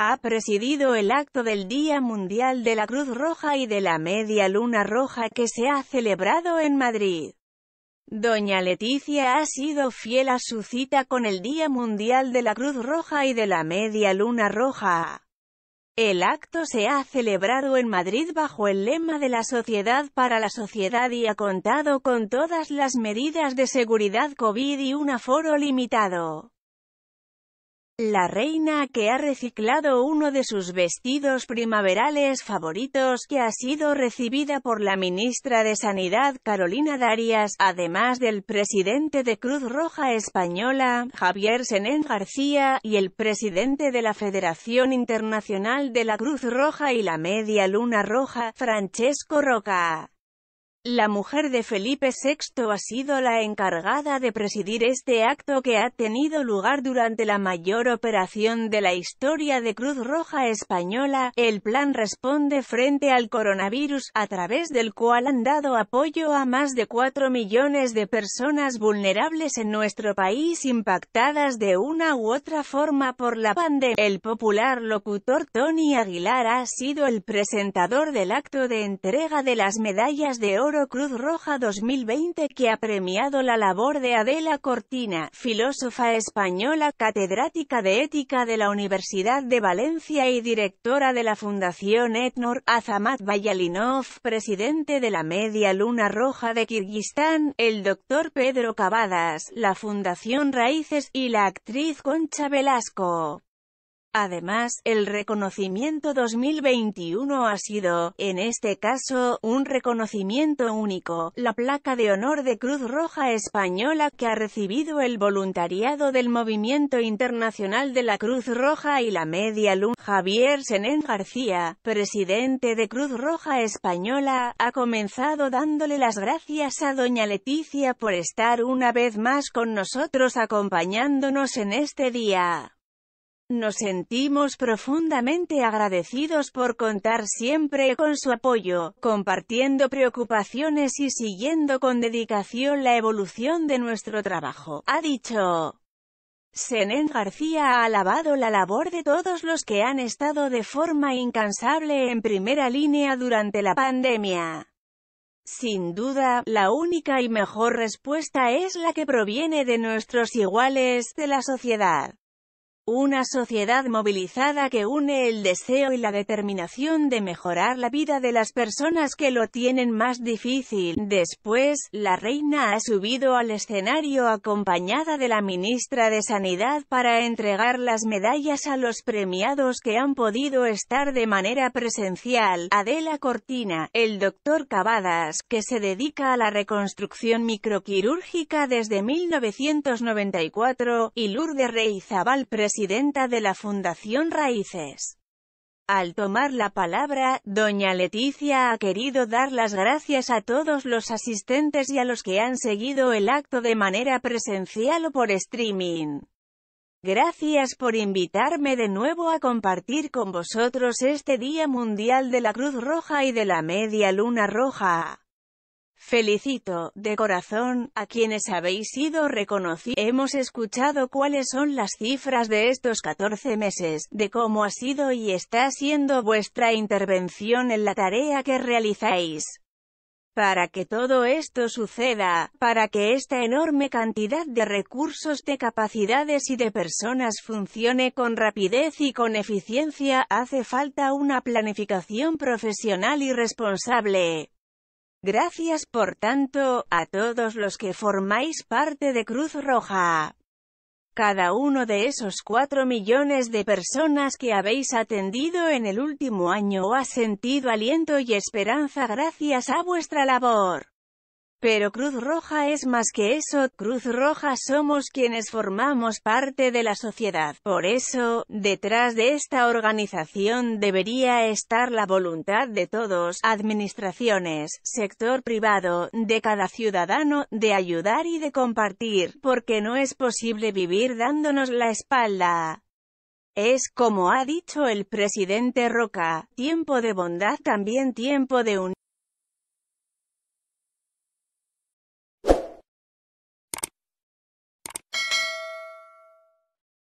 Ha presidido el acto del Día Mundial de la Cruz Roja y de la Media Luna Roja que se ha celebrado en Madrid. Doña Leticia ha sido fiel a su cita con el Día Mundial de la Cruz Roja y de la Media Luna Roja. El acto se ha celebrado en Madrid bajo el lema de la Sociedad para la Sociedad y ha contado con todas las medidas de seguridad COVID y un aforo limitado. La reina que ha reciclado uno de sus vestidos primaverales favoritos que ha sido recibida por la ministra de Sanidad Carolina Darias, además del presidente de Cruz Roja Española, Javier Senén García, y el presidente de la Federación Internacional de la Cruz Roja y la Media Luna Roja, Francesco Roca. La mujer de Felipe VI ha sido la encargada de presidir este acto que ha tenido lugar durante la mayor operación de la historia de Cruz Roja Española. El plan responde frente al coronavirus, a través del cual han dado apoyo a más de 4 millones de personas vulnerables en nuestro país impactadas de una u otra forma por la pandemia. El popular locutor Tony Aguilar ha sido el presentador del acto de entrega de las medallas de oro Cruz Roja 2020 que ha premiado la labor de Adela Cortina, filósofa española, catedrática de ética de la Universidad de Valencia y directora de la Fundación Etnor, Azamat Bayalinov, presidente de la Media Luna Roja de Kirguistán, el doctor Pedro Cavadas, la Fundación Raíces y la actriz Concha Velasco. Además, el reconocimiento 2021 ha sido, en este caso, un reconocimiento único, la placa de honor de Cruz Roja Española que ha recibido el voluntariado del Movimiento Internacional de la Cruz Roja y la Media Luna. Javier Senén García, presidente de Cruz Roja Española, ha comenzado dándole las gracias a doña Leticia por estar una vez más con nosotros acompañándonos en este día. Nos sentimos profundamente agradecidos por contar siempre con su apoyo, compartiendo preocupaciones y siguiendo con dedicación la evolución de nuestro trabajo, ha dicho. Senén García ha alabado la labor de todos los que han estado de forma incansable en primera línea durante la pandemia. Sin duda, la única y mejor respuesta es la que proviene de nuestros iguales, de la sociedad. Una sociedad movilizada que une el deseo y la determinación de mejorar la vida de las personas que lo tienen más difícil. Después, la reina ha subido al escenario acompañada de la ministra de Sanidad para entregar las medallas a los premiados que han podido estar de manera presencial. Adela Cortina, el doctor Cavadas, que se dedica a la reconstrucción microquirúrgica desde 1994, y Lourdes Reizabal, presidente presidenta de la Fundación Raíces. Al tomar la palabra, doña Leticia ha querido dar las gracias a todos los asistentes y a los que han seguido el acto de manera presencial o por streaming. Gracias por invitarme de nuevo a compartir con vosotros este Día Mundial de la Cruz Roja y de la Media Luna Roja. Felicito, de corazón, a quienes habéis sido reconocidos. Hemos escuchado cuáles son las cifras de estos 14 meses, de cómo ha sido y está siendo vuestra intervención en la tarea que realizáis. Para que todo esto suceda, para que esta enorme cantidad de recursos, de capacidades y de personas funcione con rapidez y con eficiencia, hace falta una planificación profesional y responsable. Gracias por tanto, a todos los que formáis parte de Cruz Roja. Cada uno de esos cuatro millones de personas que habéis atendido en el último año ha sentido aliento y esperanza gracias a vuestra labor. Pero Cruz Roja es más que eso, Cruz Roja somos quienes formamos parte de la sociedad. Por eso, detrás de esta organización debería estar la voluntad de todos, administraciones, sector privado, de cada ciudadano, de ayudar y de compartir, porque no es posible vivir dándonos la espalda. Es como ha dicho el presidente Roca, tiempo de bondad también tiempo de unidad.